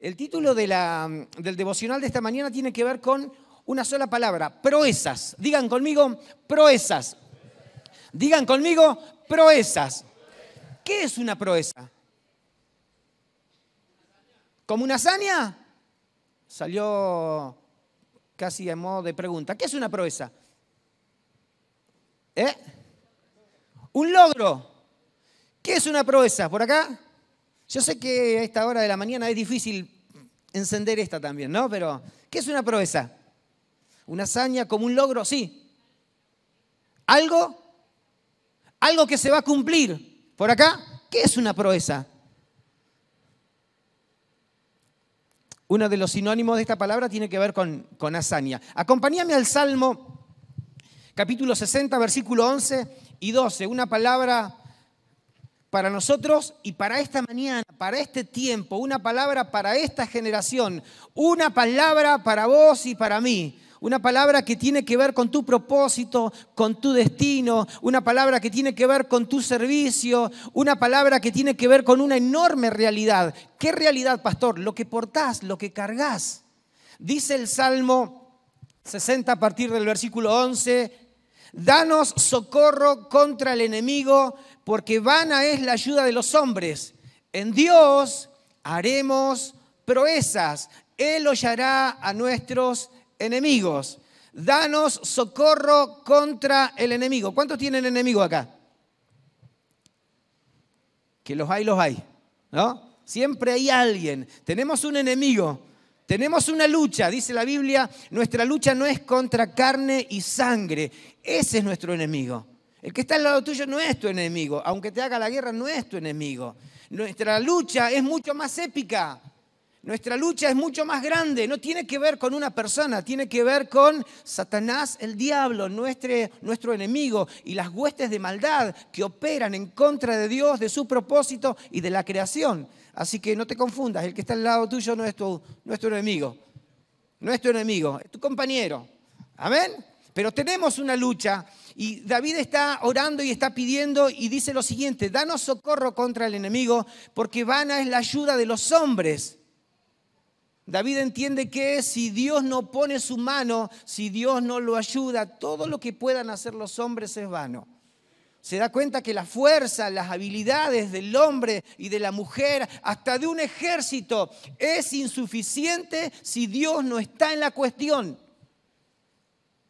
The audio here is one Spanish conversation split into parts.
El título del devocional de esta mañana tiene que ver con una sola palabra, proezas. Digan conmigo, proezas. Digan conmigo, proezas. ¿Qué es una proeza? ¿Como una hazaña? Salió casi en modo de pregunta. ¿Qué es una proeza? ¿Eh? Un logro. ¿Qué es una proeza? ¿Por acá? Yo sé que a esta hora de la mañana es difícil encender esta también, ¿no? Pero, ¿qué es una proeza? ¿Una hazaña como un logro? Sí. ¿Algo? Algo que se va a cumplir. Por acá, ¿qué es una proeza? Uno de los sinónimos de esta palabra tiene que ver con, con hazaña. Acompáñame al Salmo capítulo 60, versículo 11 y 12. Una palabra para nosotros y para esta mañana, para este tiempo, una palabra para esta generación, una palabra para vos y para mí. Una palabra que tiene que ver con tu propósito, con tu destino, una palabra que tiene que ver con tu servicio, una palabra que tiene que ver con una enorme realidad. ¿Qué realidad, pastor? Lo que portás, lo que cargas. Dice el Salmo 60 a partir del versículo 11, danos socorro contra el enemigo porque vana es la ayuda de los hombres. En Dios haremos proezas. Él hollará a nuestros enemigos. Danos socorro contra el enemigo. ¿Cuántos tienen enemigo acá? Que los hay, los hay. ¿No? Siempre hay alguien. Tenemos un enemigo. Tenemos una lucha, dice la Biblia, nuestra lucha no es contra carne y sangre. Ese es nuestro enemigo. El que está al lado tuyo no es tu enemigo, aunque te haga la guerra no es tu enemigo. Nuestra lucha es mucho más épica, nuestra lucha es mucho más grande, no tiene que ver con una persona, tiene que ver con Satanás, el diablo, nuestro, nuestro enemigo y las huestes de maldad que operan en contra de Dios, de su propósito y de la creación. Así que no te confundas, el que está al lado tuyo no es tu, no es tu enemigo, no es tu enemigo, es tu compañero. Amén. Pero tenemos una lucha y David está orando y está pidiendo y dice lo siguiente, danos socorro contra el enemigo porque vana es la ayuda de los hombres. David entiende que si Dios no pone su mano, si Dios no lo ayuda, todo lo que puedan hacer los hombres es vano. Se da cuenta que la fuerza, las habilidades del hombre y de la mujer, hasta de un ejército, es insuficiente si Dios no está en la cuestión.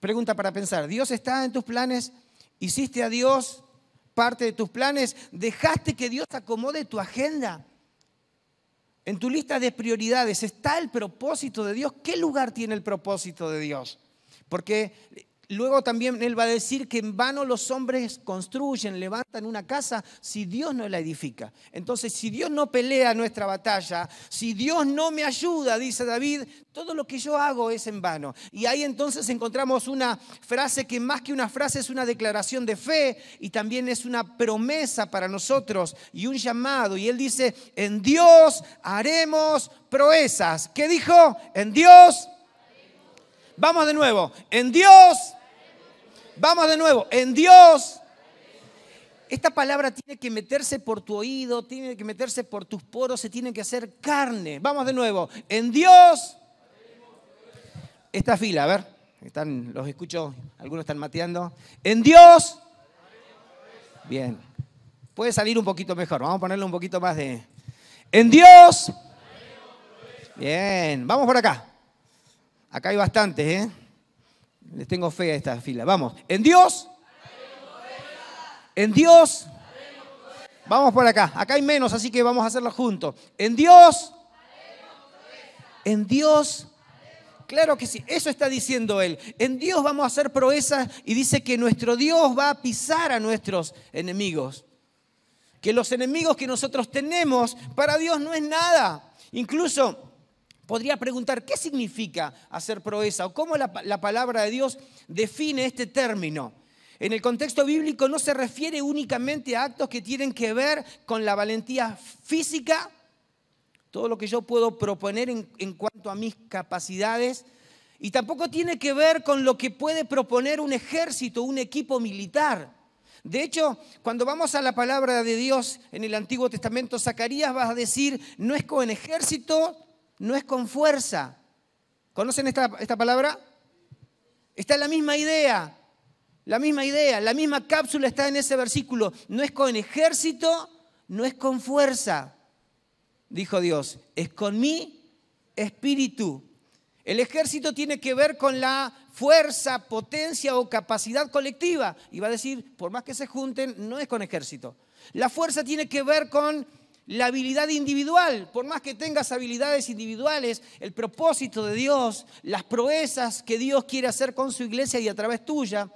Pregunta para pensar, ¿Dios está en tus planes? ¿Hiciste a Dios parte de tus planes? ¿Dejaste que Dios acomode tu agenda? En tu lista de prioridades está el propósito de Dios. ¿Qué lugar tiene el propósito de Dios? Porque Luego también él va a decir que en vano los hombres construyen, levantan una casa si Dios no la edifica. Entonces, si Dios no pelea nuestra batalla, si Dios no me ayuda, dice David, todo lo que yo hago es en vano. Y ahí entonces encontramos una frase que más que una frase es una declaración de fe y también es una promesa para nosotros y un llamado. Y él dice, en Dios haremos proezas. ¿Qué dijo? En Dios. Vamos de nuevo. En Dios Vamos de nuevo. En Dios. Esta palabra tiene que meterse por tu oído, tiene que meterse por tus poros, se tiene que hacer carne. Vamos de nuevo. En Dios. Esta fila, a ver. Están, los escucho, algunos están mateando. En Dios. Bien. Puede salir un poquito mejor. Vamos a ponerle un poquito más de. En Dios. Bien, vamos por acá. Acá hay bastantes, ¿eh? Les tengo fe a esta fila. Vamos. En Dios. En Dios. Vamos por acá. Acá hay menos, así que vamos a hacerlo juntos. En Dios. En Dios. Claro que sí, eso está diciendo él. En Dios vamos a hacer proezas y dice que nuestro Dios va a pisar a nuestros enemigos. Que los enemigos que nosotros tenemos para Dios no es nada. Incluso podría preguntar, ¿qué significa hacer proeza? ¿O cómo la, palabra de Dios define este término? En el contexto bíblico no se refiere únicamente a actos que tienen que ver con la valentía física, todo lo que yo puedo proponer en, en, cuanto a mis capacidades, y tampoco tiene que ver con lo que puede proponer un ejército, un equipo militar. De hecho, cuando vamos a la palabra de Dios en el Antiguo Testamento, Zacarías va a decir, no es con ejército, no es con fuerza. ¿Conocen esta, palabra? Está en la misma idea, la misma idea, la misma cápsula está en ese versículo. No es con ejército, no es con fuerza, dijo Dios, es con mi espíritu. El ejército tiene que ver con la fuerza, potencia o capacidad colectiva. Y va a decir, por más que se junten, no es con ejército. La fuerza tiene que ver con la habilidad individual. Por más que tengas habilidades individuales, el propósito de Dios, las proezas que Dios quiere hacer con su iglesia y a través tuya,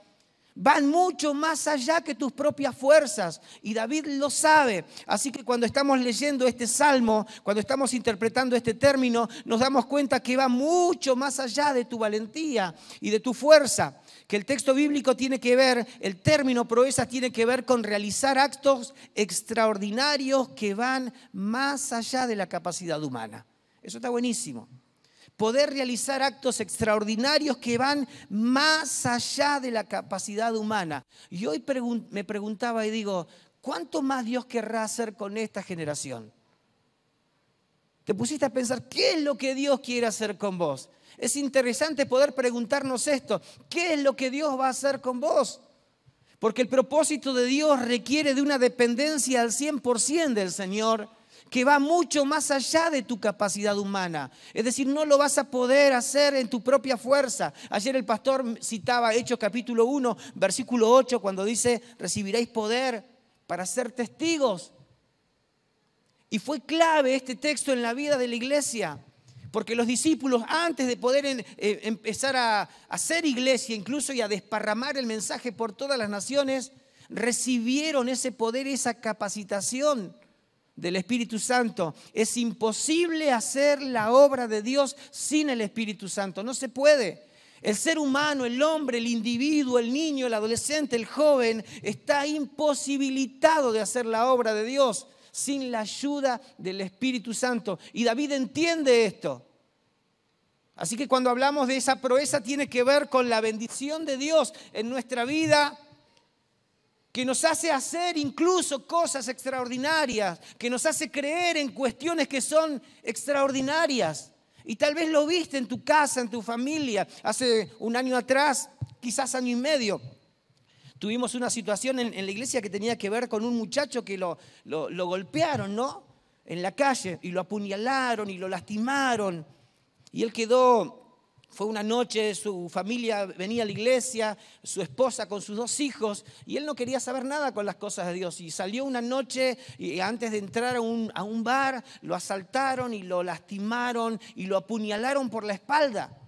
van mucho más allá que tus propias fuerzas. Y David lo sabe. Así que cuando estamos leyendo este salmo, cuando estamos interpretando este término, nos damos cuenta que va mucho más allá de tu valentía y de tu fuerza que el texto bíblico tiene que ver, el término proezas tiene que ver con realizar actos extraordinarios que van más allá de la capacidad humana. Eso está buenísimo. Poder realizar actos extraordinarios que van más allá de la capacidad humana. Y hoy me preguntaba y digo, ¿cuánto más Dios querrá hacer con esta generación? Te pusiste a pensar, ¿qué es lo que Dios quiere hacer con vos? Es interesante poder preguntarnos esto. ¿Qué es lo que Dios va a hacer con vos? Porque el propósito de Dios requiere de una dependencia al 100% del Señor que va mucho más allá de tu capacidad humana. Es decir, no lo vas a poder hacer en tu propia fuerza. Ayer el pastor citaba Hechos capítulo 1, versículo 8, cuando dice, recibiréis poder para ser testigos. Y fue clave este texto en la vida de la iglesia, porque los discípulos, antes de poder eh, empezar a, a hacer iglesia incluso y a desparramar el mensaje por todas las naciones, recibieron ese poder, esa capacitación del Espíritu Santo. Es imposible hacer la obra de Dios sin el Espíritu Santo, no se puede. El ser humano, el hombre, el individuo, el niño, el adolescente, el joven, está imposibilitado de hacer la obra de Dios sin la ayuda del Espíritu Santo. Y David entiende esto. Así que cuando hablamos de esa proeza tiene que ver con la bendición de Dios en nuestra vida, que nos hace hacer incluso cosas extraordinarias, que nos hace creer en cuestiones que son extraordinarias. Y tal vez lo viste en tu casa, en tu familia, hace un año atrás, quizás año y medio tuvimos una situación en, la iglesia que tenía que ver con un muchacho que lo, golpearon, ¿no? En la calle y lo apuñalaron y lo lastimaron. Y él quedó fue una noche, su familia venía a la iglesia, su esposa con sus dos hijos, y él no quería saber nada con las cosas de Dios. Y salió una noche y antes de entrar a un, a un bar, lo asaltaron y lo lastimaron y lo apuñalaron por la espalda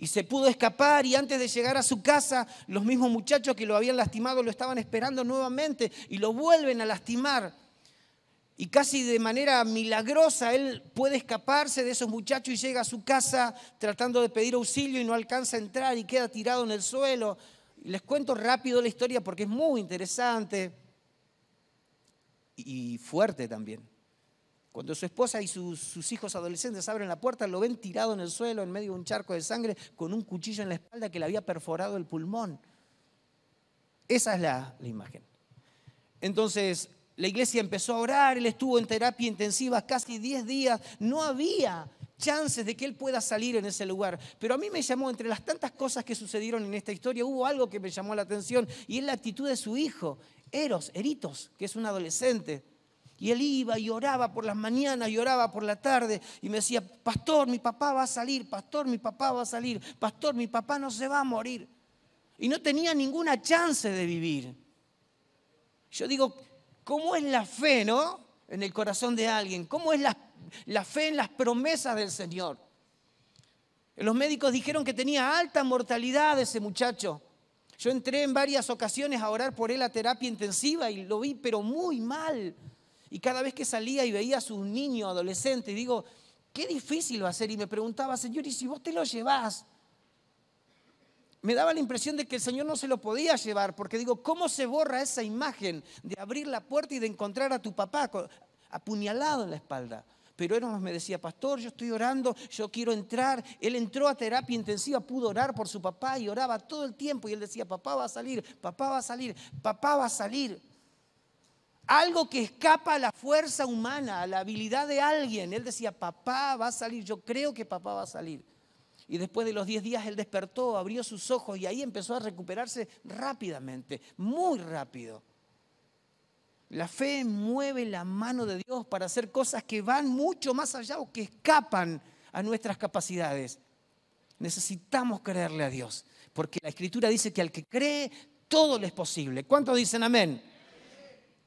y se pudo escapar y antes de llegar a su casa, los mismos muchachos que lo habían lastimado lo estaban esperando nuevamente y lo vuelven a lastimar. Y casi de manera milagrosa él puede escaparse de esos muchachos y llega a su casa tratando de pedir auxilio y no alcanza a entrar y queda tirado en el suelo. Les cuento rápido la historia porque es muy interesante y fuerte también. Cuando su esposa y sus, hijos adolescentes abren la puerta, lo ven tirado en el suelo, en medio de un charco de sangre, con un cuchillo en la espalda que le había perforado el pulmón. Esa es la, la imagen. Entonces, la iglesia empezó a orar, él estuvo en terapia intensiva casi 10 días, no había chances de que él pueda salir en ese lugar. Pero a mí me llamó, entre las tantas cosas que sucedieron en esta historia, hubo algo que me llamó la atención y es la actitud de su hijo, Eros, Eritos, que es un adolescente. Y él iba y oraba por las mañanas y oraba por la tarde y me decía, pastor, mi papá va a salir, pastor, mi papá va a salir, pastor, mi papá no se va a morir. Y no tenía ninguna chance de vivir. Yo digo, ¿cómo es la fe, no? En el corazón de alguien, ¿cómo es la, la fe en las promesas del Señor? Los médicos dijeron que tenía alta mortalidad ese muchacho. Yo entré en varias ocasiones a orar por él a terapia intensiva y lo vi, pero muy mal. Y cada vez que salía y veía a sus niños, adolescentes, digo, qué difícil va a ser. Y me preguntaba, Señor, ¿y si vos te lo llevas? Me daba la impresión de que el Señor no se lo podía llevar, porque digo, ¿cómo se borra esa imagen de abrir la puerta y de encontrar a tu papá apuñalado en la espalda? Pero él me decía, pastor, yo estoy orando, yo quiero entrar. Él entró a terapia intensiva, pudo orar por su papá y oraba todo el tiempo. Y él decía, papá va a salir, papá va a salir, papá va a salir algo que escapa a la fuerza humana, a la habilidad de alguien. Él decía, papá va a salir, yo creo que papá va a salir. Y después de los 10 días él despertó, abrió sus ojos y ahí empezó a recuperarse rápidamente, muy rápido. La fe mueve la mano de Dios para hacer cosas que van mucho más allá o que escapan a nuestras capacidades. Necesitamos creerle a Dios, porque la Escritura dice que al que cree, todo le es posible. ¿Cuántos dicen amén?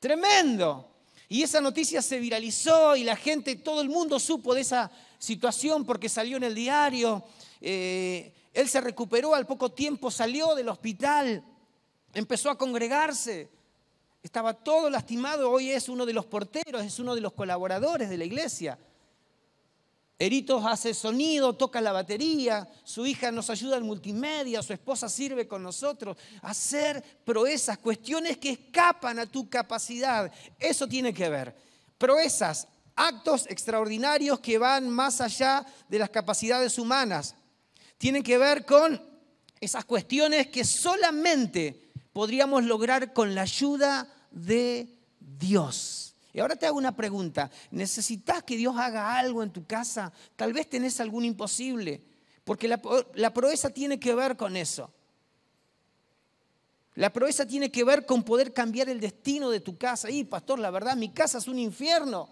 Tremendo. Y esa noticia se viralizó y la gente, todo el mundo supo de esa situación porque salió en el diario. Eh, él se recuperó al poco tiempo, salió del hospital, empezó a congregarse. Estaba todo lastimado, hoy es uno de los porteros, es uno de los colaboradores de la iglesia. Eritos hace sonido, toca la batería, su hija nos ayuda en multimedia, su esposa sirve con nosotros. Hacer proezas, cuestiones que escapan a tu capacidad, eso tiene que ver. Proezas, actos extraordinarios que van más allá de las capacidades humanas. Tienen que ver con esas cuestiones que solamente podríamos lograr con la ayuda de Dios. Y ahora te hago una pregunta. ¿Necesitas que Dios haga algo en tu casa? Tal vez tenés algún imposible, porque la, la proeza tiene que ver con eso. La proeza tiene que ver con poder cambiar el destino de tu casa. Y, pastor, la verdad, mi casa es un infierno.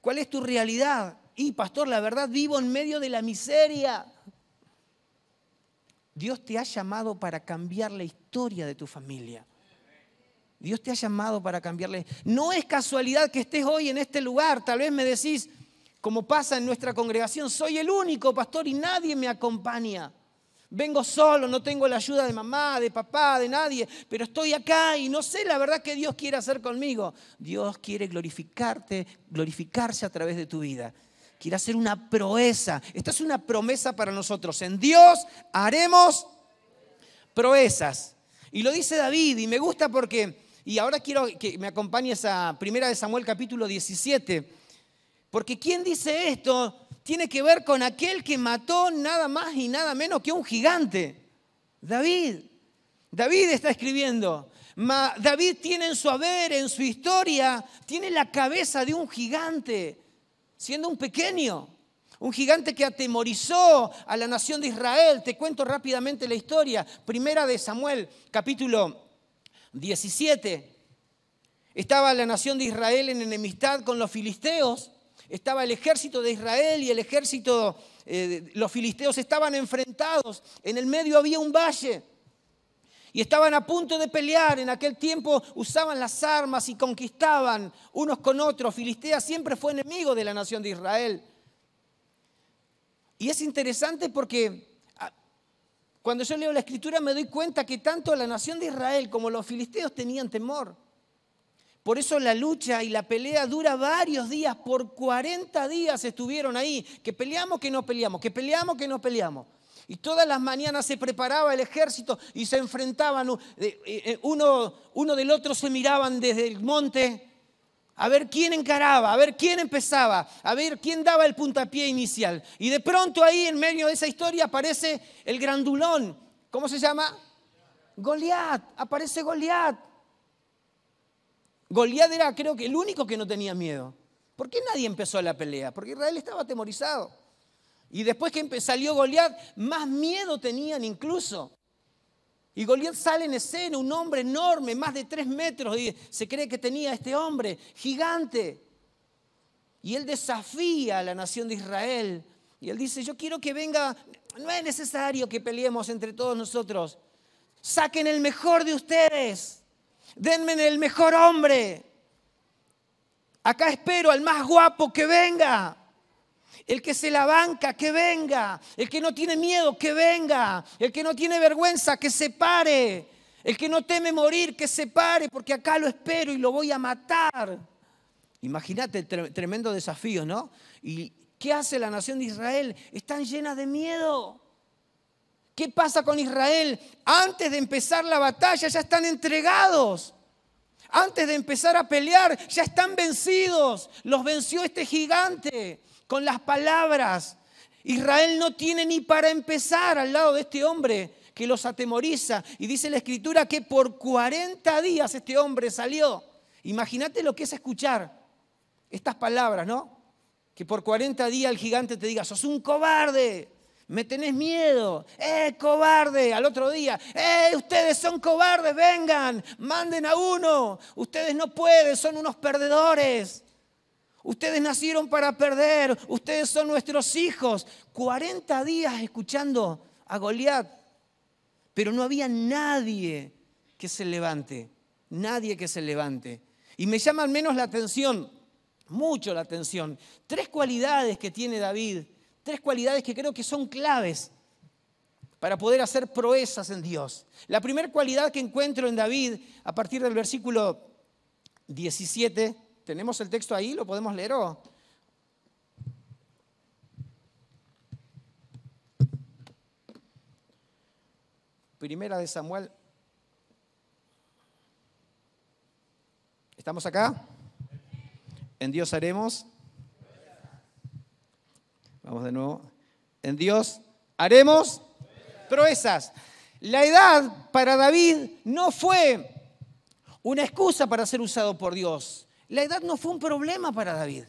¿Cuál es tu realidad? Y, pastor, la verdad, vivo en medio de la miseria. Dios te ha llamado para cambiar la historia de tu familia. Dios te ha llamado para cambiarle. No es casualidad que estés hoy en este lugar. Tal vez me decís, como pasa en nuestra congregación, soy el único pastor y nadie me acompaña. Vengo solo, no tengo la ayuda de mamá, de papá, de nadie, pero estoy acá y no sé la verdad que Dios quiere hacer conmigo. Dios quiere glorificarte, glorificarse a través de tu vida. Quiere hacer una proeza. Esta es una promesa para nosotros. En Dios haremos proezas. Y lo dice David y me gusta porque y ahora quiero que me acompañes a Primera de Samuel capítulo 17, porque quien dice esto tiene que ver con aquel que mató nada más y nada menos que un gigante, David. David está escribiendo. David tiene en su haber, en su historia, tiene la cabeza de un gigante, siendo un pequeño. Un gigante que atemorizó a la nación de Israel. Te cuento rápidamente la historia. Primera de Samuel, capítulo 17. Estaba la nación de Israel en enemistad con los filisteos. Estaba el ejército de Israel y el ejército, eh, los filisteos estaban enfrentados. En el medio había un valle. Y estaban a punto de pelear. En aquel tiempo usaban las armas y conquistaban unos con otros. Filistea siempre fue enemigo de la nación de Israel. Y es interesante porque cuando yo leo la escritura me doy cuenta que tanto la nación de Israel como los filisteos tenían temor. Por eso la lucha y la pelea dura varios días, por 40 días estuvieron ahí, que peleamos, que no peleamos, que peleamos, que no peleamos. Y todas las mañanas se preparaba el ejército y se enfrentaban, eh, eh, uno, uno del otro se miraban desde el monte, a ver quién encaraba, a ver quién empezaba, a ver quién daba el puntapié inicial. Y de pronto ahí en medio de esa historia aparece el grandulón. ¿Cómo se llama? Goliat. Aparece Goliat. Goliat era creo que el único que no tenía miedo. ¿Por qué nadie empezó la pelea? Porque Israel estaba atemorizado. Y después que salió Goliat, más miedo tenían incluso. Y Goliat sale en escena, un hombre enorme, más de tres metros, y se cree que tenía este hombre gigante. Y él desafía a la nación de Israel. Y él dice, yo quiero que venga, no es necesario que peleemos entre todos nosotros. Saquen el mejor de ustedes. Denme el mejor hombre. Acá espero al más guapo que venga. El que se la banca, que venga. El que no tiene miedo, que venga. El que no tiene vergüenza, que se pare. El que no teme morir, que se pare, porque acá lo espero y lo voy a matar. Imagínate el tremendo desafío, ¿no? ¿Y qué hace la nación de Israel? Están llenas de miedo. ¿Qué pasa con Israel? Antes de empezar la batalla ya están entregados. Antes de empezar a pelear ya están vencidos. Los venció este gigante con las palabras. Israel no tiene ni para empezar al lado de este hombre que los atemoriza. Y dice la escritura que por 40 días este hombre salió. Imagínate lo que es escuchar estas palabras, ¿no? Que por 40 días el gigante te diga, sos un cobarde, me tenés miedo, eh, cobarde, al otro día, eh, ustedes son cobardes, vengan, manden a uno, ustedes no pueden, son unos perdedores. Ustedes nacieron para perder. Ustedes son nuestros hijos. 40 días escuchando a Goliat. Pero no había nadie que se levante. Nadie que se levante. Y me llama al menos la atención, mucho la atención, tres cualidades que tiene David. Tres cualidades que creo que son claves para poder hacer proezas en Dios. La primera cualidad que encuentro en David a partir del versículo 17 ¿Tenemos el texto ahí? ¿Lo podemos leer Primera de Samuel. ¿Estamos acá? En Dios haremos. Vamos de nuevo. En Dios haremos proezas. La edad para David no fue una excusa para ser usado por Dios. La edad no fue un problema para David.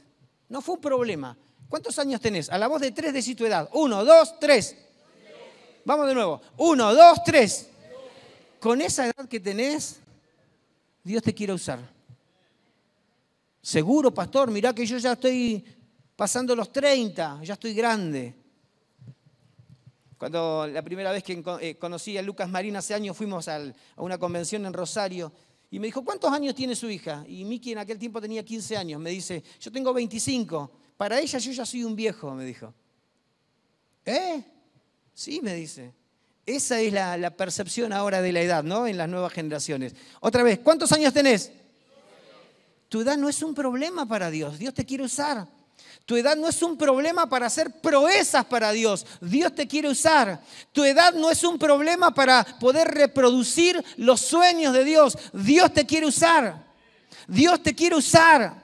No fue un problema. ¿Cuántos años tenés? A la voz de tres decís tu edad. Uno, dos, tres. Vamos de nuevo. Uno, dos, tres. Con esa edad que tenés, Dios te quiere usar. Seguro, pastor, mirá que yo ya estoy pasando los 30, ya estoy grande. Cuando la primera vez que eh, conocí a Lucas Marín hace años fuimos a una convención en Rosario y me dijo, ¿cuántos años tiene su hija? Y Miki en aquel tiempo tenía 15 años. Me dice, yo tengo 25. Para ella yo ya soy un viejo, me dijo. ¿Eh? Sí, me dice. Esa es la, la percepción ahora de la edad, ¿no? En las nuevas generaciones. Otra vez, ¿cuántos años tenés? Tu edad no es un problema para Dios. Dios te quiere usar. Tu edad no es un problema para hacer proezas para Dios. Dios te quiere usar. Tu edad no es un problema para poder reproducir los sueños de Dios. Dios te quiere usar. Dios te quiere usar.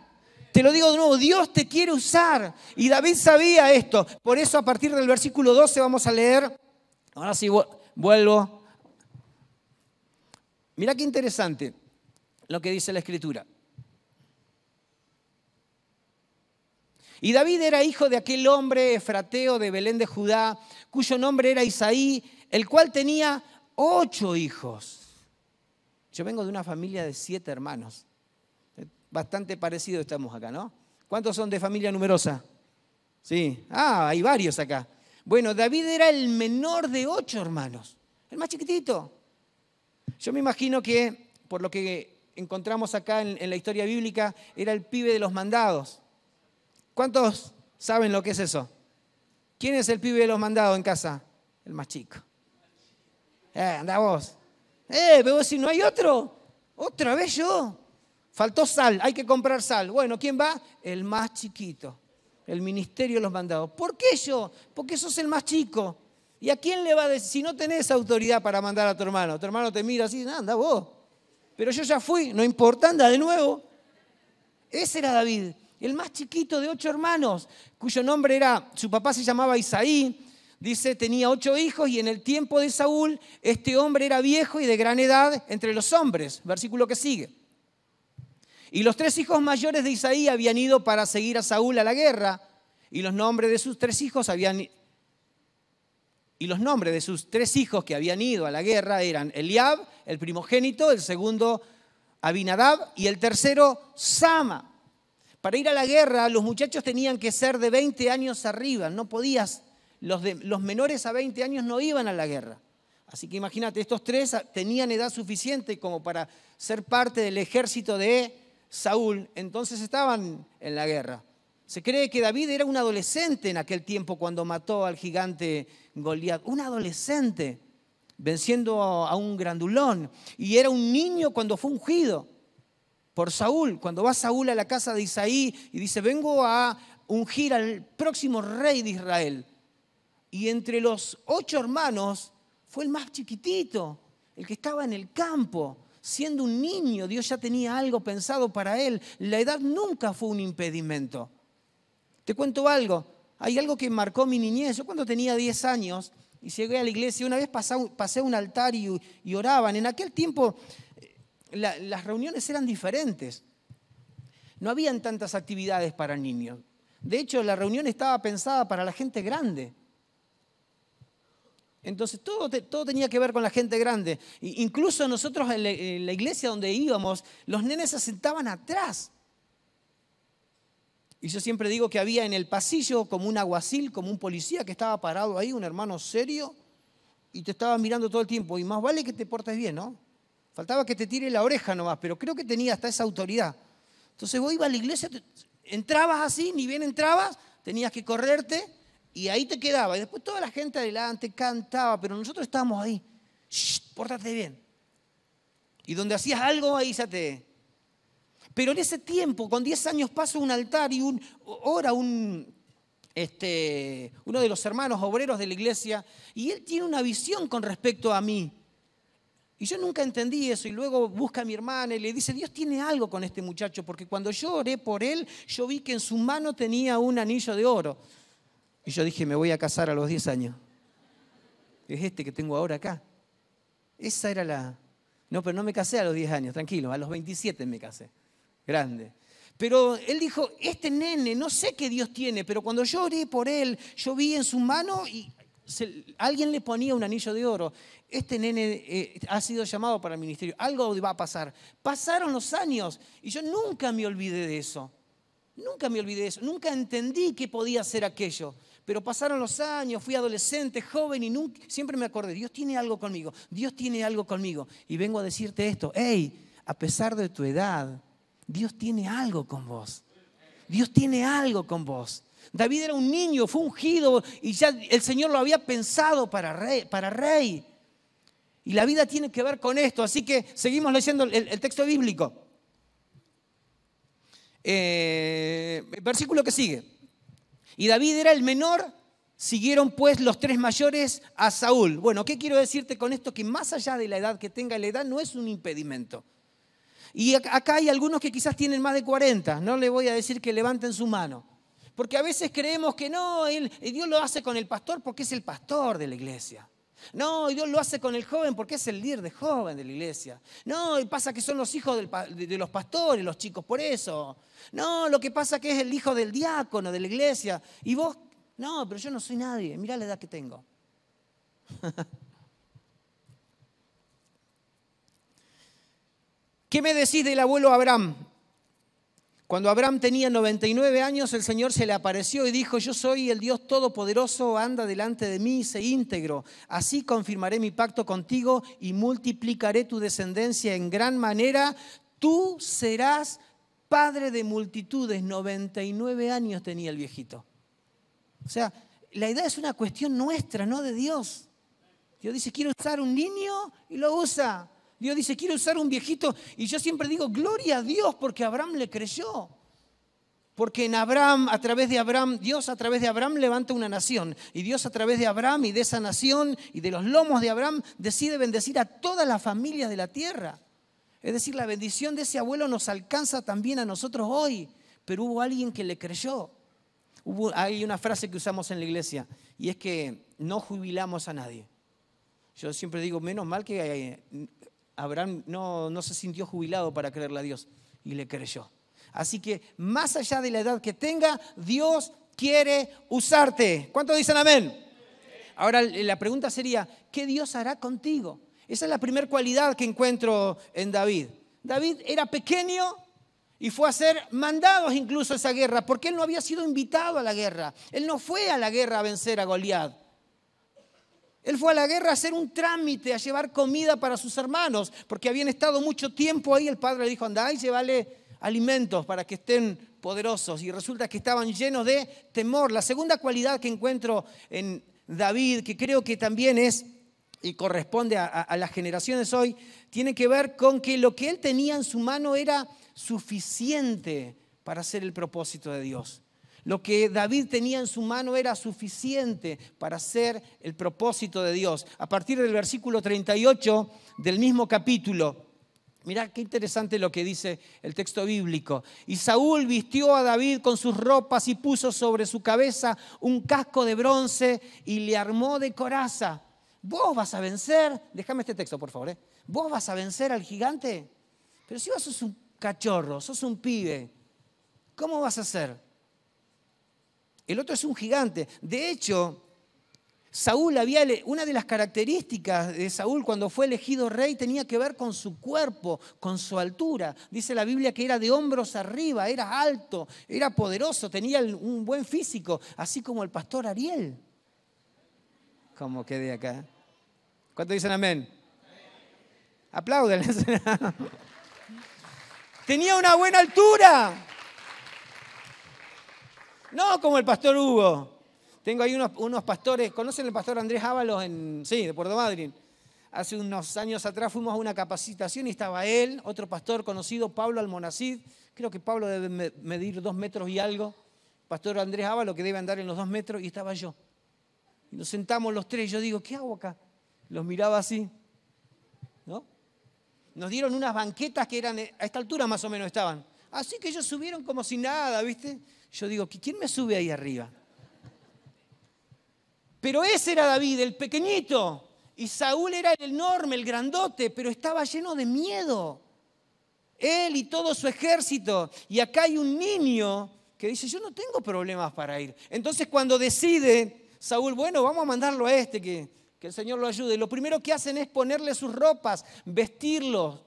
Te lo digo de nuevo, Dios te quiere usar. Y David sabía esto. Por eso a partir del versículo 12 vamos a leer. Ahora sí, vuelvo. Mira qué interesante lo que dice la escritura. Y David era hijo de aquel hombre efrateo de Belén de Judá, cuyo nombre era Isaí, el cual tenía ocho hijos. Yo vengo de una familia de siete hermanos. Bastante parecido estamos acá, ¿no? ¿Cuántos son de familia numerosa? Sí. Ah, hay varios acá. Bueno, David era el menor de ocho hermanos, el más chiquitito. Yo me imagino que, por lo que encontramos acá en, en la historia bíblica, era el pibe de los mandados. ¿Cuántos saben lo que es eso? ¿Quién es el pibe de los mandados en casa? El más chico. Eh, anda vos. Eh, veo si no hay otro. Otra vez yo. Faltó sal, hay que comprar sal. Bueno, ¿quién va? El más chiquito. El ministerio de los mandados. ¿Por qué yo? Porque sos el más chico. ¿Y a quién le va a decir? Si no tenés autoridad para mandar a tu hermano, tu hermano te mira así, anda vos. Pero yo ya fui, no importa, anda de nuevo. Ese era David el más chiquito de ocho hermanos, cuyo nombre era, su papá se llamaba Isaí, dice, tenía ocho hijos y en el tiempo de Saúl este hombre era viejo y de gran edad entre los hombres, versículo que sigue. Y los tres hijos mayores de Isaí habían ido para seguir a Saúl a la guerra y los nombres de sus tres hijos habían... Y los nombres de sus tres hijos que habían ido a la guerra eran Eliab, el primogénito, el segundo Abinadab y el tercero Sama. Para ir a la guerra los muchachos tenían que ser de 20 años arriba, no podías, los, los menores a 20 años no iban a la guerra. Así que imagínate, estos tres tenían edad suficiente como para ser parte del ejército de Saúl, entonces estaban en la guerra. Se cree que David era un adolescente en aquel tiempo cuando mató al gigante Goliat, un adolescente venciendo a un grandulón, y era un niño cuando fue ungido por Saúl. Cuando va Saúl a la casa de Isaí y dice, vengo a ungir al próximo rey de Israel. Y entre los ocho hermanos fue el más chiquitito, el que estaba en el campo. Siendo un niño, Dios ya tenía algo pensado para él. La edad nunca fue un impedimento. Te cuento algo, hay algo que marcó mi niñez. Yo cuando tenía 10 años y llegué a la iglesia, una vez pasé, un altar y oraban. En aquel tiempo las reuniones eran diferentes. No habían tantas actividades para niños. De hecho, la reunión estaba pensada para la gente grande. Entonces, todo, tenía que ver con la gente grande. incluso nosotros en la, iglesia donde íbamos, los nenes se sentaban atrás. Y yo siempre digo que había en el pasillo como un aguacil, como un policía que estaba parado ahí, un hermano serio, y te estaba mirando todo el tiempo. Y más vale que te portes bien, ¿no? Faltaba que te tire la oreja nomás, pero creo que tenía hasta esa autoridad. Entonces vos ibas a la iglesia, entrabas así, ni bien entrabas, tenías que correrte y ahí te quedaba. Y después toda la gente adelante cantaba, pero nosotros estábamos ahí. Shh, pórtate bien. Y donde hacías algo, ahí ya te... Pero en ese tiempo, con 10 años paso un altar y un, ora un, este, uno de los hermanos obreros de la iglesia, y él tiene una visión con respecto a mí. Y yo nunca entendí eso y luego busca a mi hermana y le dice, Dios tiene algo con este muchacho, porque cuando yo oré por él, yo vi que en su mano tenía un anillo de oro. Y yo dije, me voy a casar a los 10 años. Es este que tengo ahora acá. Esa era la... No, pero no me casé a los 10 años, tranquilo, a los 27 me casé. Grande. Pero él dijo, este nene, no sé qué Dios tiene, pero cuando yo oré por él, yo vi en su mano y alguien le ponía un anillo de oro. Este nene eh, ha sido llamado para el ministerio. Algo va a pasar. Pasaron los años y yo nunca me olvidé de eso. Nunca me olvidé de eso. Nunca entendí que podía ser aquello. Pero pasaron los años, fui adolescente, joven y nunca, siempre me acordé, Dios tiene algo conmigo, Dios tiene algo conmigo. Y vengo a decirte esto, hey, a pesar de tu edad, Dios tiene algo con vos. Dios tiene algo con vos. David era un niño, fue ungido y ya el Señor lo había pensado para rey. Y la vida tiene que ver con esto, así que seguimos leyendo el, texto bíblico. Eh, versículo que sigue. Y David era el menor, siguieron pues los tres mayores a Saúl. Bueno, ¿qué quiero decirte con esto? Que más allá de la edad que tenga, la edad no es un impedimento. Y acá hay algunos que quizás tienen más de 40, no le voy a decir que levanten su mano. Porque a veces creemos que no, Dios lo hace con el pastor porque es el pastor de la iglesia. No, Dios lo hace con el joven porque es el líder de joven de la iglesia. No, y pasa que son los hijos de los pastores, los chicos, por eso. No, lo que pasa que es el hijo del diácono de la iglesia. Y vos, no, pero yo no soy nadie, mirá la edad que tengo. ¿Qué me decís del abuelo Abraham? Cuando Abraham tenía 99 años, el Señor se le apareció y dijo, yo soy el Dios Todopoderoso, anda delante de mí, sé íntegro. Así confirmaré mi pacto contigo y multiplicaré tu descendencia en gran manera. Tú serás padre de multitudes. 99 años tenía el viejito. O sea, la idea es una cuestión nuestra, no de Dios. Dios dice, quiero usar un niño y lo usa. Dios dice, quiero usar un viejito. Y yo siempre digo, gloria a Dios porque Abraham le creyó. Porque en Abraham, a través de Abraham, Dios a través de Abraham levanta una nación. Y Dios a través de Abraham y de esa nación y de los lomos de Abraham decide bendecir a toda la familia de la tierra. Es decir, la bendición de ese abuelo nos alcanza también a nosotros hoy. Pero hubo alguien que le creyó. hay una frase que usamos en la iglesia y es que no jubilamos a nadie. Yo siempre digo, menos mal que eh, Abraham no, se sintió jubilado para creerle a Dios y le creyó. Así que más allá de la edad que tenga, Dios quiere usarte. ¿Cuántos dicen amén? Ahora la pregunta sería, ¿qué Dios hará contigo? Esa es la primera cualidad que encuentro en David. David era pequeño y fue a ser mandado incluso a esa guerra, porque él no había sido invitado a la guerra. Él no fue a la guerra a vencer a Goliat. Él fue a la guerra a hacer un trámite, a llevar comida para sus hermanos, porque habían estado mucho tiempo ahí. El padre le dijo, "Anda, y llévale alimentos para que estén poderosos. Y resulta que estaban llenos de temor. La segunda cualidad que encuentro en David, que creo que también es y corresponde a, a las generaciones hoy, tiene que ver con que lo que él tenía en su mano era suficiente para hacer el propósito de Dios. Lo que David tenía en su mano era suficiente para hacer el propósito de Dios. A partir del versículo 38 del mismo capítulo, Mirá qué interesante lo que dice el texto bíblico. Y Saúl vistió a David con sus ropas y puso sobre su cabeza un casco de bronce y le armó de coraza. Vos vas a vencer, déjame este texto por favor, ¿eh? vos vas a vencer al gigante. Pero si vos sos un cachorro, sos un pibe, ¿cómo vas a hacer? El otro es un gigante. De hecho, Saúl había, una de las características de Saúl cuando fue elegido rey tenía que ver con su cuerpo, con su altura. Dice la Biblia que era de hombros arriba, era alto, era poderoso, tenía un buen físico, así como el pastor Ariel. Como quedé acá. ¿Cuánto dicen amén? Aplauden. Tenía una buena altura. No como el pastor Hugo. Tengo ahí unos, pastores, ¿conocen el pastor Andrés Ábalos? En, sí, de Puerto Madryn. Hace unos años atrás fuimos a una capacitación y estaba él, otro pastor conocido, Pablo Almonacid. Creo que Pablo debe medir dos metros y algo. Pastor Andrés Ábalos, que debe andar en los dos metros, y estaba yo. Y nos sentamos los tres. Yo digo, ¿qué hago acá? Los miraba así. ¿No? Nos dieron unas banquetas que eran, eh, a esta altura más o menos estaban. Así que ellos subieron como si nada, ¿viste? Yo digo, ¿quién me sube ahí arriba? Pero ese era David, el pequeñito. Y Saúl era el enorme, el grandote, pero estaba lleno de miedo. Él y todo su ejército. Y acá hay un niño que dice, yo no tengo problemas para ir. Entonces cuando decide Saúl, bueno, vamos a mandarlo a este, que, que el Señor lo ayude. Lo primero que hacen es ponerle sus ropas, vestirlo,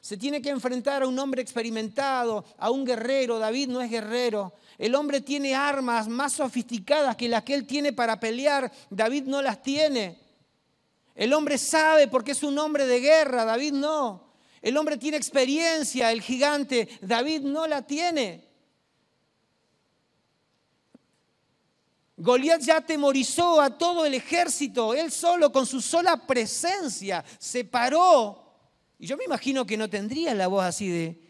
se tiene que enfrentar a un hombre experimentado, a un guerrero. David no es guerrero. El hombre tiene armas más sofisticadas que las que él tiene para pelear. David no las tiene. El hombre sabe porque es un hombre de guerra. David no. El hombre tiene experiencia, el gigante. David no la tiene. Goliat ya atemorizó a todo el ejército. Él solo, con su sola presencia, se paró y yo me imagino que no tendría la voz así de,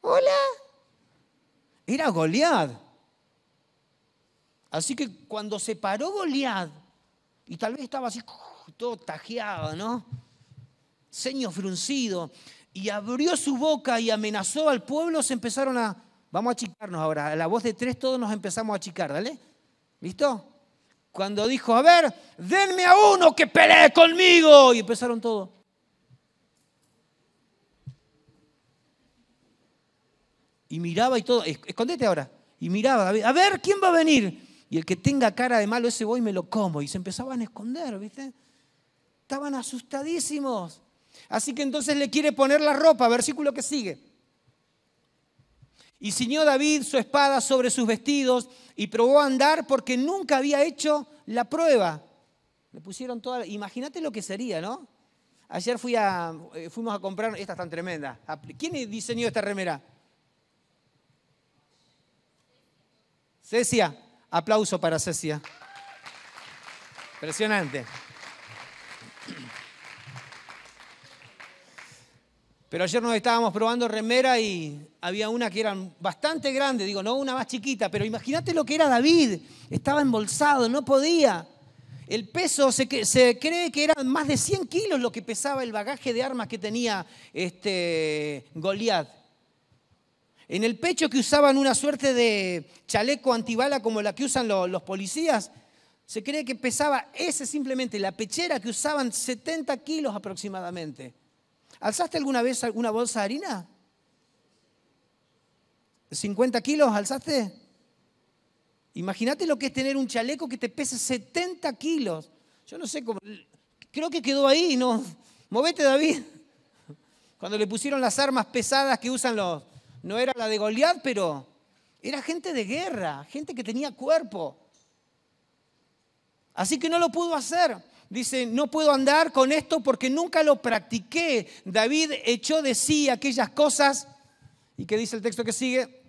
hola. Era Goliad. Así que cuando se paró Goliad, y tal vez estaba así, uh, todo tajeado, ¿no? Ceño fruncido, y abrió su boca y amenazó al pueblo, se empezaron a, vamos a chicarnos ahora, a la voz de tres todos nos empezamos a achicar, ¿dale? ¿Listo? Cuando dijo, a ver, denme a uno que pelee conmigo, y empezaron todos. Y miraba y todo, escondete ahora. Y miraba, a ver, ¿quién va a venir? Y el que tenga cara de malo, ese voy me lo como. Y se empezaban a esconder, ¿viste? Estaban asustadísimos. Así que entonces le quiere poner la ropa, versículo que sigue. Y ciñó David su espada sobre sus vestidos y probó a andar porque nunca había hecho la prueba. Le pusieron toda. Imagínate lo que sería, ¿no? Ayer fui a, eh, fuimos a comprar. Esta es tan tremenda. ¿Quién diseñó esta remera? Cecia, aplauso para Cecia. Impresionante. Pero ayer nos estábamos probando remera y había una que era bastante grande, digo, no una más chiquita, pero imagínate lo que era David. Estaba embolsado, no podía. El peso se, cree que eran más de 100 kilos lo que pesaba el bagaje de armas que tenía este Goliat. En el pecho que usaban una suerte de chaleco antibala como la que usan los, policías, se cree que pesaba ese simplemente, la pechera que usaban 70 kilos aproximadamente. ¿Alzaste alguna vez alguna bolsa de harina? ¿50 kilos alzaste? Imagínate lo que es tener un chaleco que te pese 70 kilos. Yo no sé cómo. Creo que quedó ahí, ¿no? Movete, David. Cuando le pusieron las armas pesadas que usan los, no era la de Goliat, pero era gente de guerra, gente que tenía cuerpo. Así que no lo pudo hacer. Dice, no puedo andar con esto porque nunca lo practiqué. David echó de sí aquellas cosas. ¿Y qué dice el texto que sigue?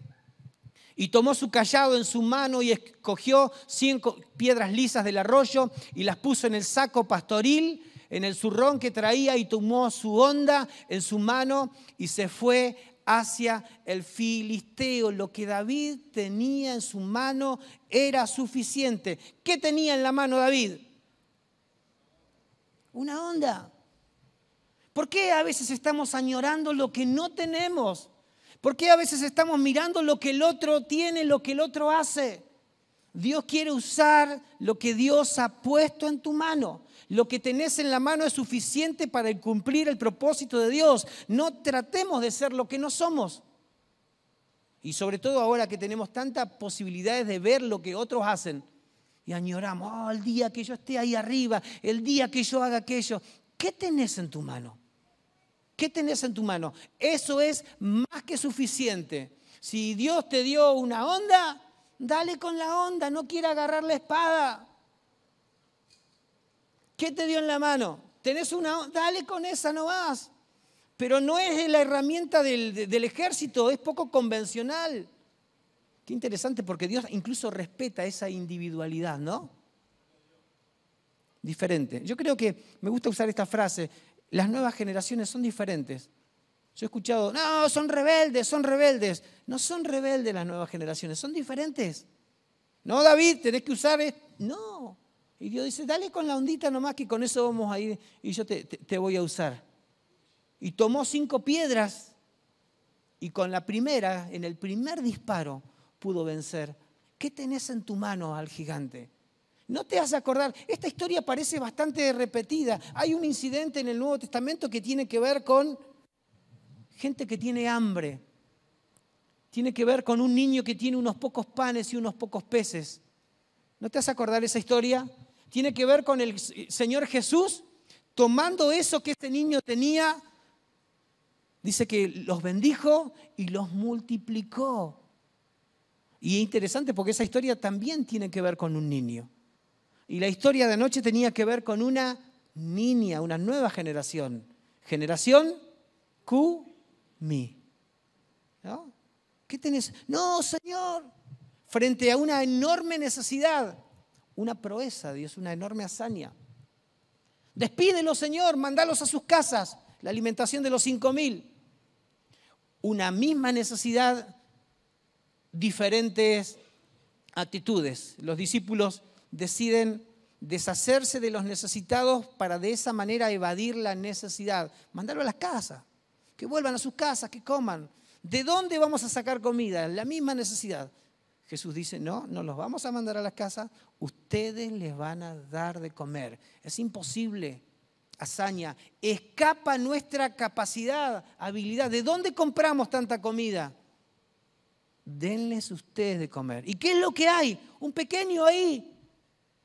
Y tomó su callado en su mano y escogió cien piedras lisas del arroyo y las puso en el saco pastoril, en el zurrón que traía y tomó su onda en su mano y se fue hacia el filisteo. Lo que David tenía en su mano era suficiente. ¿Qué tenía en la mano David? Una onda. ¿Por qué a veces estamos añorando lo que no tenemos? ¿Por qué a veces estamos mirando lo que el otro tiene, lo que el otro hace? Dios quiere usar lo que Dios ha puesto en tu mano. Lo que tenés en la mano es suficiente para cumplir el propósito de Dios. No tratemos de ser lo que no somos. Y sobre todo ahora que tenemos tantas posibilidades de ver lo que otros hacen. Y añoramos, oh, el día que yo esté ahí arriba, el día que yo haga aquello. ¿Qué tenés en tu mano? ¿Qué tenés en tu mano? Eso es más que suficiente. Si Dios te dio una onda, Dale con la onda, no quiere agarrar la espada. ¿Qué te dio en la mano? Tenés una, dale con esa, no vas. Pero no es la herramienta del ejército, es poco convencional. Qué interesante porque Dios incluso respeta esa individualidad, ¿no? Diferente. Yo creo que me gusta usar esta frase, las nuevas generaciones son diferentes. Yo he escuchado, no, son rebeldes, son rebeldes. No son rebeldes las nuevas generaciones, son diferentes. No, David, tenés que usar esto. No. Y Dios dice, dale con la ondita nomás que con eso vamos a ir y yo te, voy a usar. Y tomó cinco piedras y con la primera, en el primer disparo, pudo vencer. ¿Qué tenés en tu mano al gigante? No te has acordado? acordar, esta historia parece bastante repetida. Hay un incidente en el Nuevo Testamento que tiene que ver con gente que tiene hambre. Tiene que ver con un niño que tiene unos pocos panes y unos pocos peces. ¿No te has a acordar esa historia? Tiene que ver con el eh, Señor Jesús tomando eso que este niño tenía. Dice que los bendijo y los multiplicó. Y es interesante porque esa historia también tiene que ver con un niño. Y la historia de anoche tenía que ver con una niña, una nueva generación. Generación Q ¿No? ¿Qué tenés? No, Señor. Frente a una enorme necesidad, una proeza, Dios, una enorme hazaña. Despídelos, Señor, mandalos a sus casas, la alimentación de los cinco mil. Una misma necesidad, diferentes actitudes. Los discípulos deciden deshacerse de los necesitados para de esa manera evadir la necesidad. Mandarlo a las casas que vuelvan a sus casas, que coman. ¿De dónde vamos a sacar comida? La misma necesidad. Jesús dice, no, no los vamos a mandar a las casas, ustedes les van a dar de comer. Es imposible, hazaña, escapa nuestra capacidad, habilidad. ¿De dónde compramos tanta comida? Denles ustedes de comer. ¿Y qué es lo que hay? Un pequeño ahí.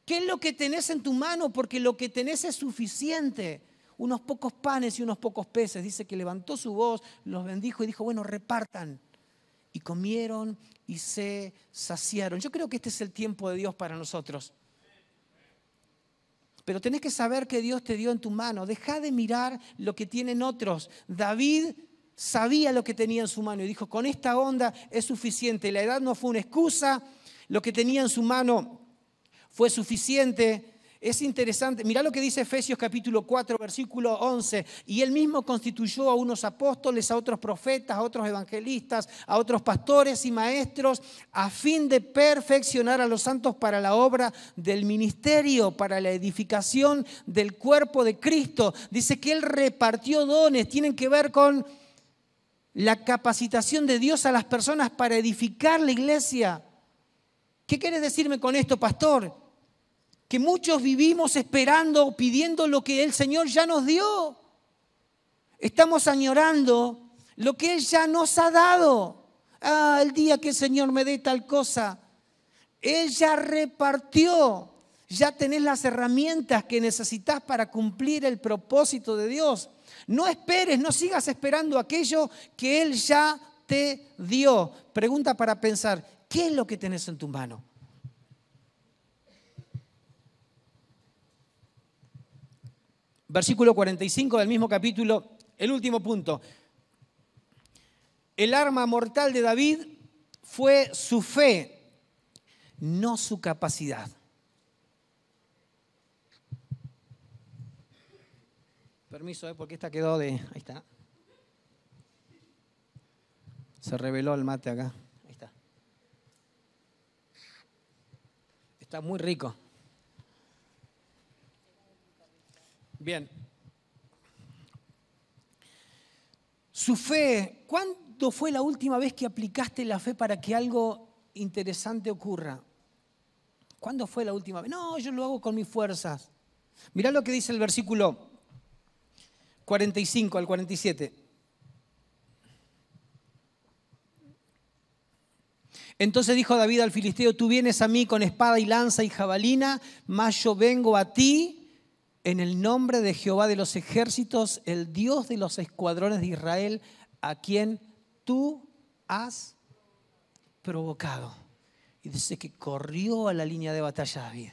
¿Qué es lo que tenés en tu mano? Porque lo que tenés es suficiente unos pocos panes y unos pocos peces. Dice que levantó su voz, los bendijo y dijo, bueno, repartan. Y comieron y se saciaron. Yo creo que este es el tiempo de Dios para nosotros. Pero tenés que saber que Dios te dio en tu mano. Deja de mirar lo que tienen otros. David sabía lo que tenía en su mano y dijo, con esta onda es suficiente. La edad no fue una excusa, lo que tenía en su mano fue suficiente es interesante, mirá lo que dice Efesios capítulo 4, versículo 11, y él mismo constituyó a unos apóstoles, a otros profetas, a otros evangelistas, a otros pastores y maestros, a fin de perfeccionar a los santos para la obra del ministerio, para la edificación del cuerpo de Cristo. Dice que él repartió dones, tienen que ver con la capacitación de Dios a las personas para edificar la iglesia. ¿Qué quieres decirme con esto, pastor? que muchos vivimos esperando pidiendo lo que el Señor ya nos dio. Estamos añorando lo que Él ya nos ha dado. Ah, el día que el Señor me dé tal cosa. Él ya repartió. Ya tenés las herramientas que necesitas para cumplir el propósito de Dios. No esperes, no sigas esperando aquello que Él ya te dio. Pregunta para pensar, ¿qué es lo que tenés en tu mano? versículo 45 del mismo capítulo, el último punto. El arma mortal de David fue su fe, no su capacidad. Permiso, eh, porque esta quedó de... Ahí está. Se reveló el mate acá. Ahí está. Está muy rico. Bien. Su fe, ¿cuándo fue la última vez que aplicaste la fe para que algo interesante ocurra? ¿Cuándo fue la última vez? No, yo lo hago con mis fuerzas. Mirá lo que dice el versículo 45 al 47. Entonces dijo David al filisteo, tú vienes a mí con espada y lanza y jabalina, mas yo vengo a ti en el nombre de Jehová de los ejércitos, el Dios de los escuadrones de Israel, a quien tú has provocado. Y dice que corrió a la línea de batalla David.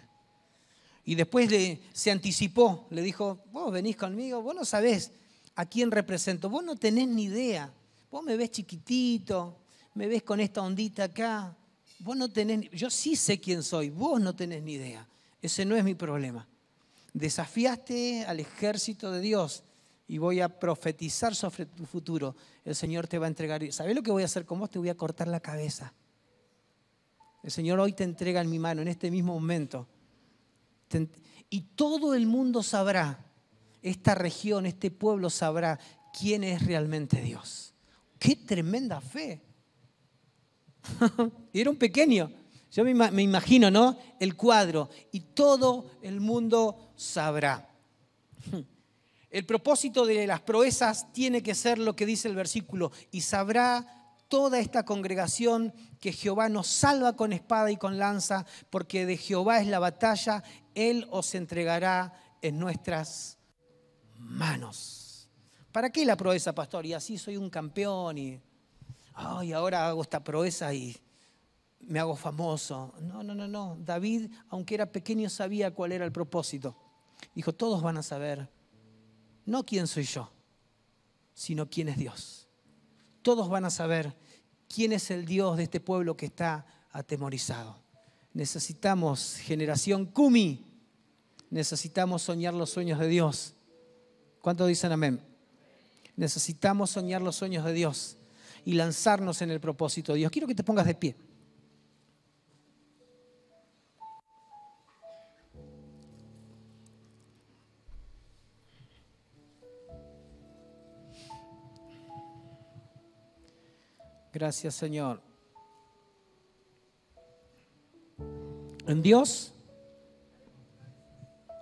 Y después le, se anticipó, le dijo, vos venís conmigo, vos no sabés a quién represento, vos no tenés ni idea, vos me ves chiquitito, me ves con esta ondita acá, vos no tenés, yo sí sé quién soy, vos no tenés ni idea, ese no es mi problema desafiaste al ejército de Dios y voy a profetizar sobre tu futuro. El Señor te va a entregar. ¿Sabes lo que voy a hacer con vos? Te voy a cortar la cabeza. El Señor hoy te entrega en mi mano, en este mismo momento. Y todo el mundo sabrá, esta región, este pueblo sabrá quién es realmente Dios. ¡Qué tremenda fe! Era un pequeño. Yo me imagino, ¿no? El cuadro y todo el mundo sabrá. El propósito de las proezas tiene que ser lo que dice el versículo, y sabrá toda esta congregación que Jehová nos salva con espada y con lanza, porque de Jehová es la batalla, Él os entregará en nuestras manos. ¿Para qué la proeza, pastor? Y así soy un campeón y, ay, ahora hago esta proeza y me hago famoso. No, no, no, no. David, aunque era pequeño, sabía cuál era el propósito. Dijo, todos van a saber, no quién soy yo, sino quién es Dios. Todos van a saber quién es el Dios de este pueblo que está atemorizado. Necesitamos generación Kumi. Necesitamos soñar los sueños de Dios. ¿Cuántos dicen amén? Necesitamos soñar los sueños de Dios y lanzarnos en el propósito de Dios. Quiero que te pongas de pie. Gracias Señor. En Dios,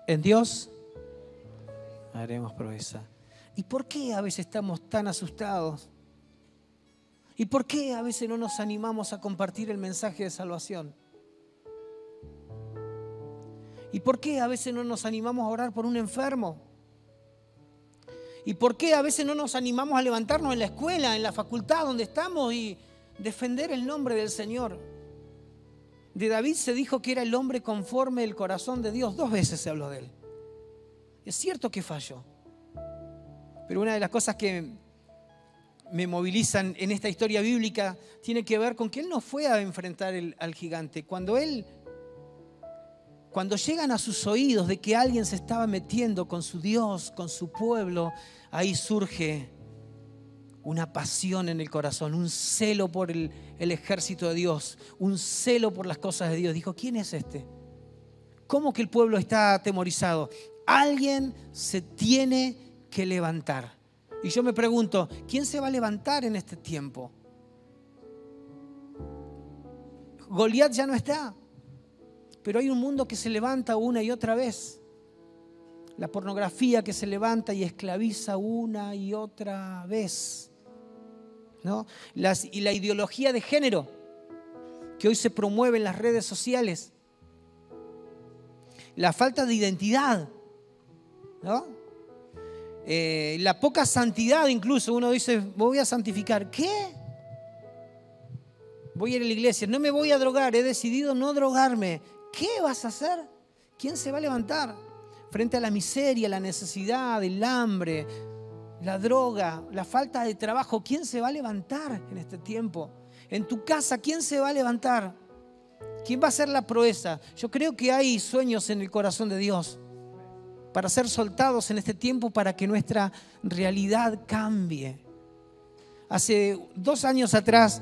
en Dios haremos proeza. ¿Y por qué a veces estamos tan asustados? ¿Y por qué a veces no nos animamos a compartir el mensaje de salvación? ¿Y por qué a veces no nos animamos a orar por un enfermo? ¿Y por qué a veces no nos animamos a levantarnos en la escuela, en la facultad donde estamos y defender el nombre del Señor? De David se dijo que era el hombre conforme el corazón de Dios. Dos veces se habló de él. Es cierto que falló. Pero una de las cosas que me movilizan en esta historia bíblica tiene que ver con que él no fue a enfrentar al gigante. Cuando él cuando llegan a sus oídos de que alguien se estaba metiendo con su Dios, con su pueblo, ahí surge una pasión en el corazón, un celo por el, ejército de Dios, un celo por las cosas de Dios. Dijo, ¿quién es este? ¿Cómo que el pueblo está atemorizado? Alguien se tiene que levantar. Y yo me pregunto, ¿quién se va a levantar en este tiempo? Goliat ya no está. Pero hay un mundo que se levanta una y otra vez. La pornografía que se levanta y esclaviza una y otra vez. y la ideología de género que hoy se promueve en las redes sociales. La falta de identidad. Eh, la poca santidad incluso. Uno dice, voy a santificar. ¿Qué? Voy a ir a la iglesia, no me voy a drogar, he decidido no drogarme. ¿Qué vas a hacer? ¿Quién se va a levantar frente a la miseria, la necesidad, el hambre, la droga, la falta de trabajo? ¿Quién se va a levantar en este tiempo? En tu casa, ¿quién se va a levantar? ¿Quién va a hacer la proeza? Yo creo que hay sueños en el corazón de Dios para ser soltados en este tiempo para que nuestra realidad cambie. Hace dos años atrás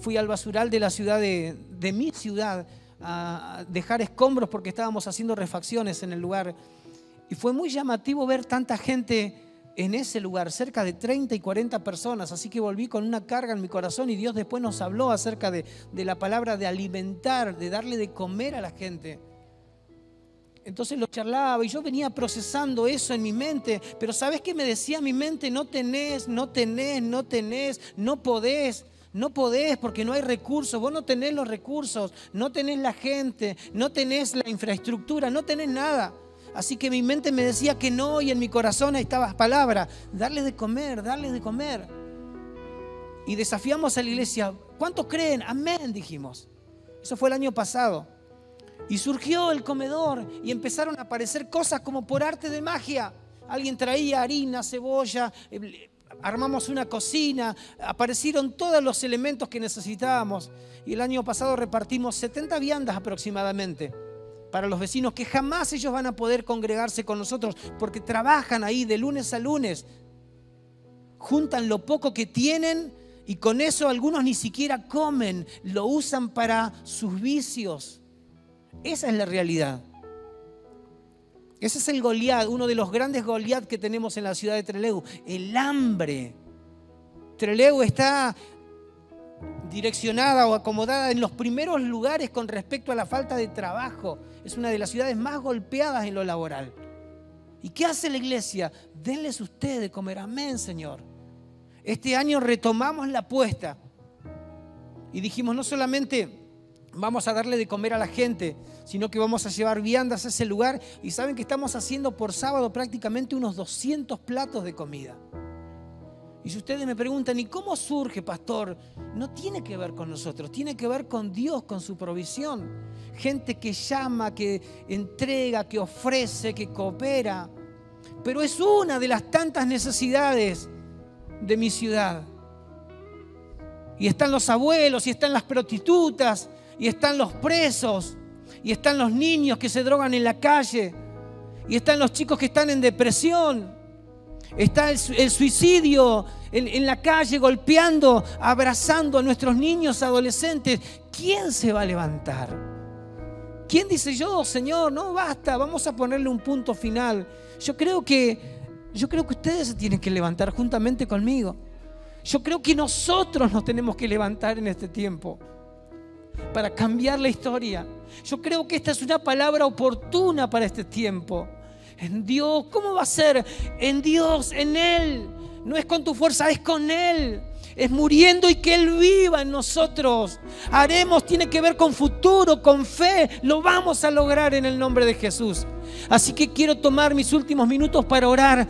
fui al basural de la ciudad de, mi ciudad a dejar escombros porque estábamos haciendo refacciones en el lugar. Y fue muy llamativo ver tanta gente en ese lugar, cerca de 30 y 40 personas. Así que volví con una carga en mi corazón y Dios después nos habló acerca de, la palabra de alimentar, de darle de comer a la gente. Entonces lo charlaba y yo venía procesando eso en mi mente, pero ¿sabes qué me decía mi mente? No tenés, no tenés, no tenés, no podés. No podés porque no hay recursos, vos no tenés los recursos, no tenés la gente, no tenés la infraestructura, no tenés nada. Así que mi mente me decía que no y en mi corazón ahí estaban palabras, darles de comer, darles de comer. Y desafiamos a la iglesia, ¿cuántos creen? Amén, dijimos. Eso fue el año pasado. Y surgió el comedor y empezaron a aparecer cosas como por arte de magia. Alguien traía harina, cebolla, eh, armamos una cocina, aparecieron todos los elementos que necesitábamos y el año pasado repartimos 70 viandas aproximadamente para los vecinos que jamás ellos van a poder congregarse con nosotros porque trabajan ahí de lunes a lunes, juntan lo poco que tienen y con eso algunos ni siquiera comen, lo usan para sus vicios. Esa es la realidad. Ese es el Goliat, uno de los grandes Goliat que tenemos en la ciudad de Trelew, el hambre. Trelew está direccionada o acomodada en los primeros lugares con respecto a la falta de trabajo. Es una de las ciudades más golpeadas en lo laboral. ¿Y qué hace la iglesia? Denles ustedes comer. Amén, Señor. Este año retomamos la apuesta y dijimos no solamente vamos a darle de comer a la gente, sino que vamos a llevar viandas a ese lugar. Y saben que estamos haciendo por sábado prácticamente unos 200 platos de comida. Y si ustedes me preguntan, ¿y cómo surge, pastor? No tiene que ver con nosotros, tiene que ver con Dios, con su provisión. Gente que llama, que entrega, que ofrece, que coopera. Pero es una de las tantas necesidades de mi ciudad. Y están los abuelos, y están las prostitutas, y están los presos, y están los niños que se drogan en la calle, y están los chicos que están en depresión, está el, suicidio en, la calle golpeando, abrazando a nuestros niños adolescentes. ¿Quién se va a levantar? ¿Quién dice yo, Señor? No basta, vamos a ponerle un punto final. Yo creo que yo creo que ustedes se tienen que levantar juntamente conmigo. Yo creo que nosotros nos tenemos que levantar en este tiempo para cambiar la historia. Yo creo que esta es una palabra oportuna para este tiempo. En Dios, ¿cómo va a ser? En Dios, en Él. No es con tu fuerza, es con Él es muriendo y que Él viva en nosotros. Haremos, tiene que ver con futuro, con fe. Lo vamos a lograr en el nombre de Jesús. Así que quiero tomar mis últimos minutos para orar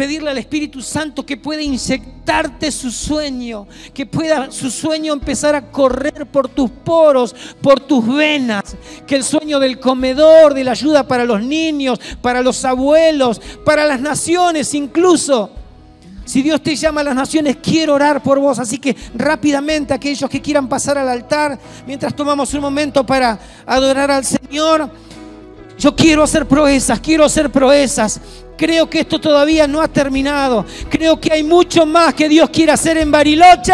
pedirle al Espíritu Santo que pueda inyectarte su sueño, que pueda su sueño empezar a correr por tus poros, por tus venas, que el sueño del comedor, de la ayuda para los niños, para los abuelos, para las naciones incluso. Si Dios te llama a las naciones, quiero orar por vos. Así que rápidamente aquellos que quieran pasar al altar, mientras tomamos un momento para adorar al Señor, yo quiero hacer proezas, quiero hacer proezas. Creo que esto todavía no ha terminado. Creo que hay mucho más que Dios quiere hacer en Bariloche.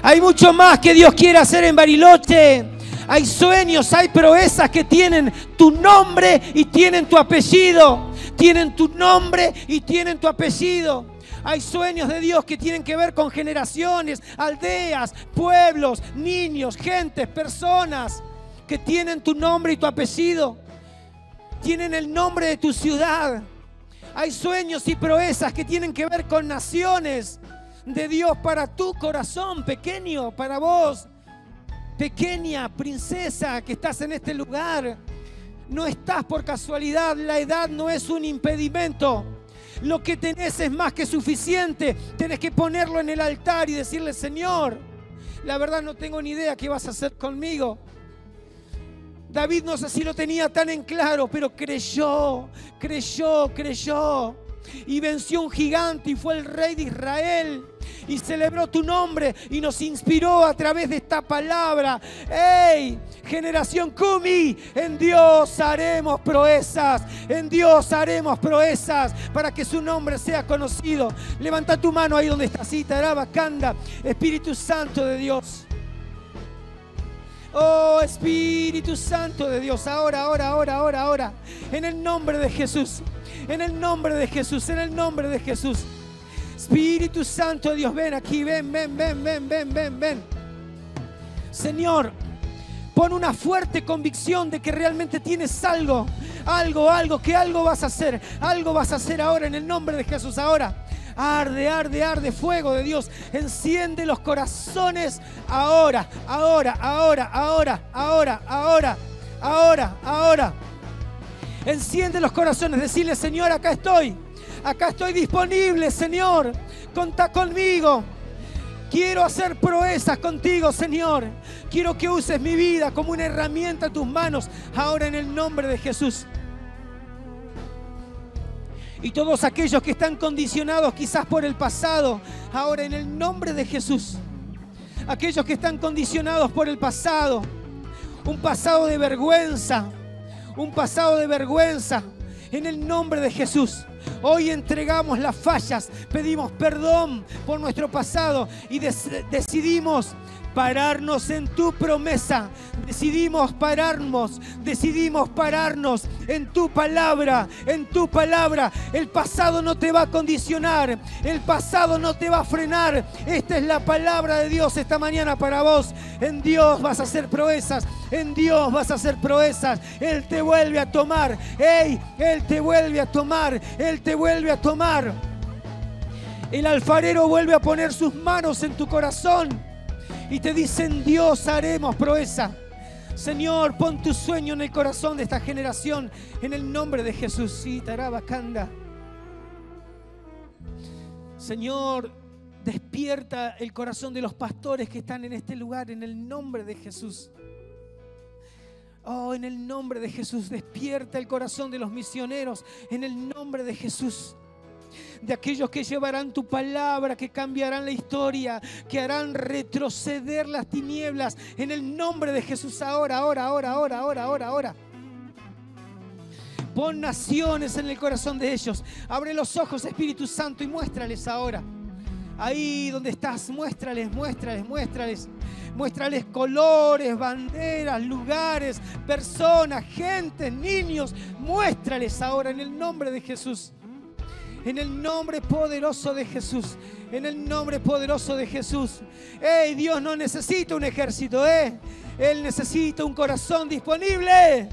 Hay mucho más que Dios quiere hacer en Bariloche. Hay sueños, hay proezas que tienen tu nombre y tienen tu apellido. Tienen tu nombre y tienen tu apellido. Hay sueños de Dios que tienen que ver con generaciones, aldeas, pueblos, niños, gentes, personas que tienen tu nombre y tu apellido tienen el nombre de tu ciudad. Hay sueños y proezas que tienen que ver con naciones de Dios para tu corazón pequeño, para vos, pequeña princesa que estás en este lugar. No estás por casualidad, la edad no es un impedimento. Lo que tenés es más que suficiente. Tenés que ponerlo en el altar y decirle, Señor, la verdad no tengo ni idea qué vas a hacer conmigo David no sé si lo tenía tan en claro, pero creyó, creyó, creyó. Y venció un gigante y fue el rey de Israel. Y celebró tu nombre y nos inspiró a través de esta palabra. ¡Ey! Generación Kumi, en Dios haremos proezas. En Dios haremos proezas para que su nombre sea conocido. Levanta tu mano ahí donde está cita, Bacanda. Espíritu Santo de Dios. Oh Espíritu Santo de Dios, ahora, ahora, ahora, ahora, ahora. En el nombre de Jesús, en el nombre de Jesús, en el nombre de Jesús. Espíritu Santo de Dios, ven aquí, ven, ven, ven, ven, ven, ven, ven. Señor, pon una fuerte convicción de que realmente tienes algo, algo, algo, que algo vas a hacer, algo vas a hacer ahora en el nombre de Jesús, ahora. Arde, arde, arde fuego de Dios. Enciende los corazones ahora, ahora, ahora, ahora, ahora, ahora, ahora, ahora. Enciende los corazones. Decirle, Señor, acá estoy. Acá estoy disponible, Señor. Contá conmigo. Quiero hacer proezas contigo, Señor. Quiero que uses mi vida como una herramienta a tus manos ahora en el nombre de Jesús. Y todos aquellos que están condicionados quizás por el pasado, ahora en el nombre de Jesús. Aquellos que están condicionados por el pasado, un pasado de vergüenza, un pasado de vergüenza, en el nombre de Jesús. Hoy entregamos las fallas, pedimos perdón por nuestro pasado y decidimos pararnos en tu promesa. Decidimos pararnos, decidimos pararnos en tu palabra, en tu palabra. El pasado no te va a condicionar, el pasado no te va a frenar. Esta es la palabra de Dios esta mañana para vos. En Dios vas a hacer proezas, en Dios vas a hacer proezas. Él te vuelve a tomar, ¡Ey! Él te vuelve a tomar, Él te vuelve a tomar. El alfarero vuelve a poner sus manos en tu corazón y te dicen, Dios, haremos proeza. Señor, pon tu sueño en el corazón de esta generación, en el nombre de Jesús. Tarabacanda. Señor, despierta el corazón de los pastores que están en este lugar, en el nombre de Jesús. Oh, en el nombre de Jesús, despierta el corazón de los misioneros, en el nombre de Jesús de aquellos que llevarán tu palabra, que cambiarán la historia, que harán retroceder las tinieblas en el nombre de Jesús ahora, ahora, ahora, ahora, ahora, ahora, ahora. Pon naciones en el corazón de ellos. Abre los ojos, Espíritu Santo, y muéstrales ahora. Ahí donde estás, muéstrales, muéstrales, muéstrales. Muéstrales colores, banderas, lugares, personas, gente, niños. Muéstrales ahora en el nombre de Jesús. En el nombre poderoso de Jesús. En el nombre poderoso de Jesús. ¡Ey, Dios no necesita un ejército, eh! Él necesita un corazón disponible.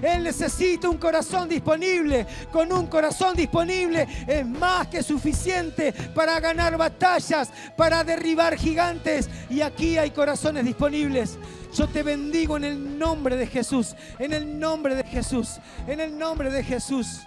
Él necesita un corazón disponible. Con un corazón disponible es más que suficiente para ganar batallas, para derribar gigantes. Y aquí hay corazones disponibles. Yo te bendigo en el nombre de Jesús, en el nombre de Jesús, en el nombre de Jesús.